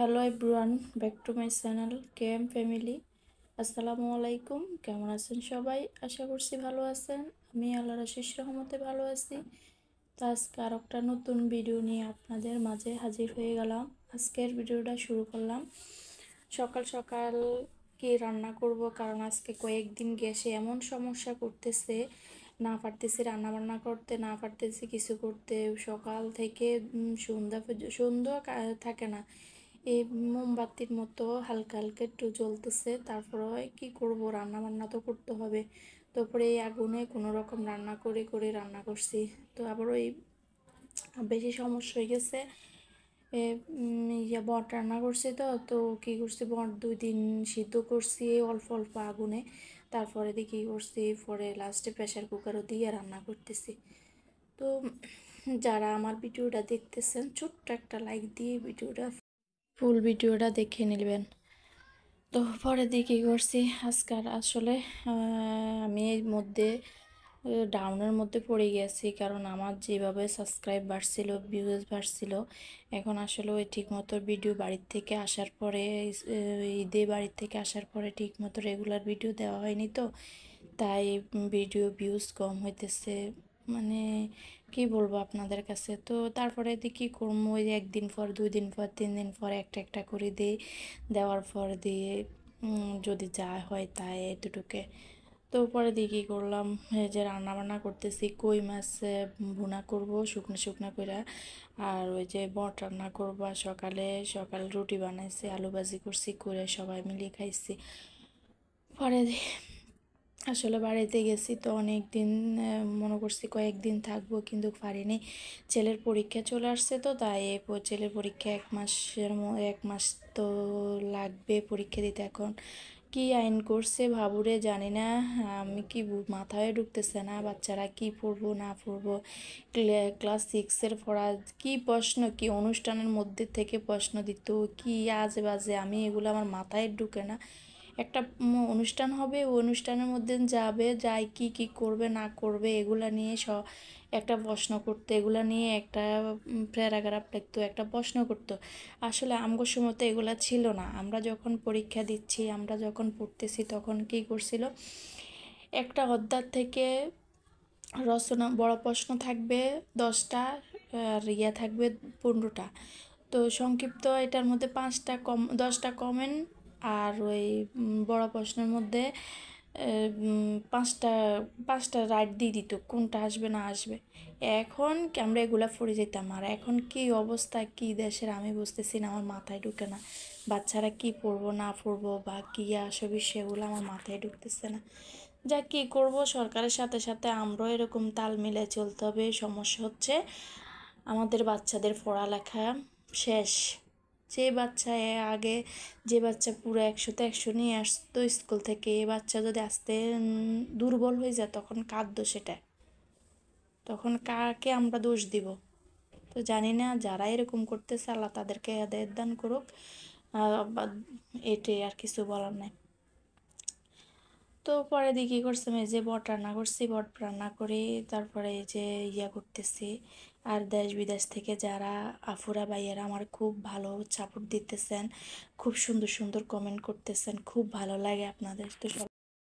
hello everyone back to my channel K M family আসসালামু আলাইকুম কেমন আছেন সবাই আশা করছি ভালো আছেন আমি আল্লাহ রাশিস রহমতে ভালো আছি তো আজকে আর একটা নতুন ভিডিও নিয়ে আপনাদের মাঝে হাজির হয়ে গেলাম আজকের ভিডিওটা শুরু করলাম সকাল সকাল কি রান্না করব কারণ আজকে কয়েকদিন গ্যাসে এমন সমস্যা করতেছে না পারতেছি রান্নাবান্না করতে না পারতেছি কিছু করতে সকাল থেকে সন্ধ্যা সন্ধ্যা থাকে না এই মোমবাতির মতো হালকা হালকা একটু জ্বলতেছে তারপরে কি করব রান্না বান্না তো করতে হবে তারপরে এই আগুনে কোনো রকম রান্না করে করে রান্না করছি তো আবার ওই বেশি সমস্যা হয়ে গেছে ইয়া বট রান্না করছি তো তো কী করছি বট দুই দিন সিদ্ধ করছি অল্প অল্প আগুনে তারপরে দিয়ে কী করছি পরে লাস্টে প্রেশার কুকারও দিয়ে রান্না করতেছি তো যারা আমার ভিডিওটা দেখতেছেন ছোট্ট একটা লাইক দিয়ে ভিডিওটা ফুল ভিডিওটা দেখে নেবেন তো পরে দিয়ে কী করছি আজকাল আসলে আমি এর মধ্যে ডাউনের মধ্যে পড়ে গেছি কারণ আমার যেভাবে সাবস্ক্রাইব বাড়ছিল ভিউজ বাড়ছিল এখন আসলে ওই ঠিকমতো ভিডিও বাড়ির থেকে আসার পরে ঈদে বাড়ির থেকে আসার পরে ঠিকমতো রেগুলার ভিডিও দেওয়া হয়নি তো তাই ভিডিও ভিউজ কম হইতেছে মানে কি বলবো আপনাদের কাছে তো তারপরে কী করবো ওই একদিন পর দুই দিন পর তিন দিন পর একটা একটা করে দিই দেওয়ার পর দিয়ে যদি যা হয় তাই এতটুকে তো পরে দিয়ে কী করলাম যে রান্না বান্না করতেছি কই মাছ ভুনা করব শুকনো শুকনো করে আর ওই যে বট রান্না করবো আর সকালে সকাল রুটি বানাইছি আলু ভাজি করছি করে সবাই মিলে খাইছি পরে দিয়ে আসলে বাড়িতে গেছি তো অনেক দিন মনে করছি কয়েকদিন থাকবো কিন্তু পারিনি ছেলের পরীক্ষা চলে আসছে তো তাই ছেলের পরীক্ষা এক মাসের এক মাস তো লাগবে পরীক্ষা দিতে এখন কি আইন করছে ভাবুরে জানি না আমি কি মাথায় ঢুকতেছে না বাচ্চারা কি পড়বো না পড়বো ক্লাস সিক্সের পড়া কি প্রশ্ন কি অনুষ্ঠানের মধ্যে থেকে প্রশ্ন দিত কি আজে বাজে আমি এগুলো আমার মাথায় ঢুকে না একটা অনুষ্ঠান হবে ওই অনুষ্ঠানের মধ্যে যাবে যাই কি কি করবে না করবে এগুলা নিয়ে স একটা প্রশ্ন করতে এগুলা নিয়ে একটা প্যারাগ্রাফ লিখতো একটা প্রশ্ন করতো আসলে আমগোসের মতো তো এগুলা ছিল না আমরা যখন পরীক্ষা দিচ্ছি আমরা যখন পড়তেছি তখন কি করছিল একটা অধ্যায় থেকে রচনা বড় প্রশ্ন থাকবে দশটা আর ইয়া থাকবে পনেরোটা তো সংক্ষিপ্ত এটার মধ্যে পাঁচটা কম দশটা কমেন্ট আর ওই বড় প্রশ্নের মধ্যে পাঁচটা পাঁচটা রাইট দিয়ে দিত কোনটা আসবে না আসবে এখন আমরা এগুলা পড়ে যেতাম আর এখন কি অবস্থা কি দেশের আমি বুঝতেছি না আমার মাথায় ঢুকে না বাচ্চারা কি পড়বো না পড়বো বা কী আসবে সেগুলো আমার মাথায় ঢুকতেছে না যা কী করব সরকারের সাথে সাথে আমরাও এরকম তাল মিলে চলতে হবে সমস্যা হচ্ছে আমাদের বাচ্চাদের পড়ালেখা শেষ যে বাচ্চা আগে যে বাচ্চা পুরো একশোতে একশো নিয়ে আসতো স্কুল থেকে এ বাচ্চা যদি আসতে দুর্বল হয়ে যায় তখন কাঁদতো সেটা তখন কাকে আমরা দোষ দিব তো জানি না যারা এরকম করতেছে আল্লাহ তাদেরকে দান করুক এটাই আর কিছু বলার নাই তো পরে দেখি কী করছিলাম এই যে বট রান্না করছি বট রান্না করে তারপরে এই যে ইয়া করতেছি আর দেশ বিদেশ থেকে যারা আফুরা ভাইয়েরা আমার খুব ভালো সাপোর্ট দিতেছেন খুব সুন্দর সুন্দর কমেন্ট করতেছেন খুব ভালো লাগে আপনাদের তো সব